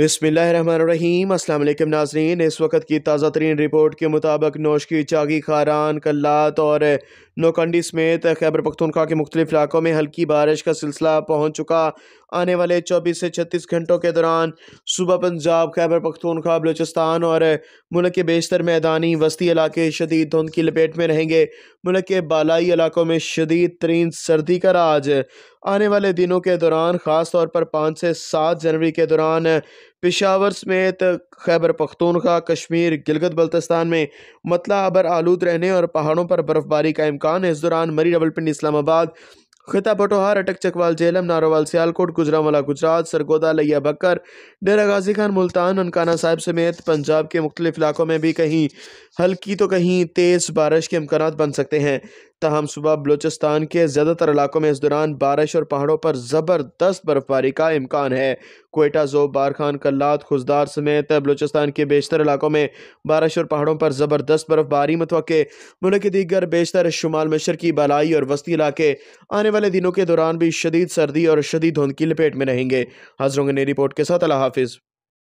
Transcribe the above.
बिसमीम अल्लाम नाजरीन इस वक्त की ताज़ा तरीन रिपोर्ट के मुताबिक नौशकी चागी खारान कल्लात और नोकंडी समेत खैबर पखतनख्वा के मुख्तलिफ इलाकों में हल्की बारिश का सिलसिला पहुँच चुका आने वाले 24 से 36 घंटों के दौरान सुबह पंजाब खैबर पख्तूनख्वा बलोचिस्तान और मुल्क के बेशतर मैदानी वस्ती इलाके शदीद धुंध की लपेट में रहेंगे मुल्क के बालाई इलाकों में शदीद तरीन सर्दी का राज आने वाले दिनों के दौरान ख़ास तौर पर पाँच से सात जनवरी के दौरान पिशावर समेत खैबर पख्तूनख्वा कश्मीर गिलगत बल्तिस्तान में मतला अबर आलूद रहने और पहाड़ों पर बर्फ़बारी का इम्कान है इस दौरान मरी पिंड इस्लामाबाद खिता पटोहार अटक चकवाल जेलम नारोवाल सियालकोट गुजरावाला गुजरात सरगोदा लिया बकर डेरा गाजी खान मुल्तान अनकाना साहिब समेत पंजाब के मुख्तलिफ इलाकों में भी कहीं हल्की तो कहीं तेज़ बारिश के अमकान बन सकते हैं तहम सुबह बलूचिस्तान के ज़्यादातर इलाकों में इस दौरान बारिश और पहाड़ों पर ज़बरदस्त बर्फबारी का इम्कान है कोयटा जो बारखान कल्लात खुजदार समेत बलूचिस्तान के बेशतर इलाकों में बारिश और पहाड़ों पर ज़बरदस्त बर्फबारी मतव मुल्क के दीगर बेशतर शुमाल मशर की बलाई और वस्ती इलाके आने वाले दिनों के दौरान भी शदीद सर्दी और शदीद धुंध की लपेट में रहेंगे हाजरों ने रिपोर्ट के साथ अला हाफिज़